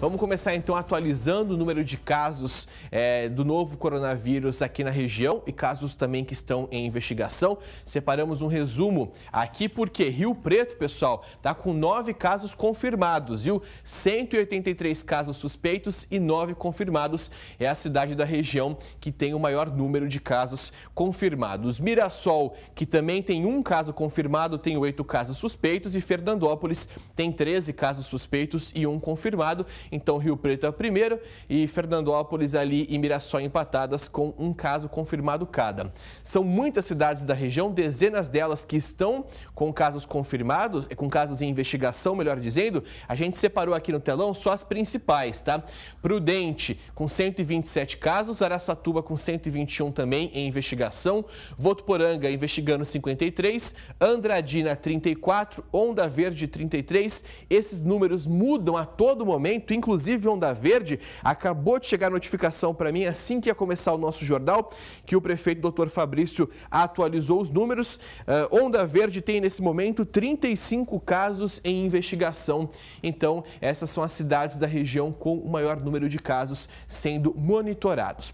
Vamos começar então atualizando o número de casos é, do novo coronavírus aqui na região e casos também que estão em investigação. Separamos um resumo aqui porque Rio Preto, pessoal, está com nove casos confirmados, viu? 183 casos suspeitos e nove confirmados. É a cidade da região que tem o maior número de casos confirmados. Mirassol, que também tem um caso confirmado, tem oito casos suspeitos e Fernandópolis tem 13 casos suspeitos e um confirmado. Então, Rio Preto é o primeiro e Fernandópolis ali e Mirassol empatadas com um caso confirmado cada. São muitas cidades da região, dezenas delas que estão com casos confirmados, com casos em investigação, melhor dizendo. A gente separou aqui no telão só as principais, tá? Prudente, com 127 casos, Araçatuba com 121 também em investigação, Votuporanga investigando 53, Andradina 34, Onda Verde 33. Esses números mudam a todo momento inclusive Onda Verde. Acabou de chegar a notificação para mim, assim que ia começar o nosso jornal, que o prefeito Dr. Fabrício atualizou os números. Uh, Onda Verde tem nesse momento 35 casos em investigação. Então, essas são as cidades da região com o maior número de casos sendo monitorados.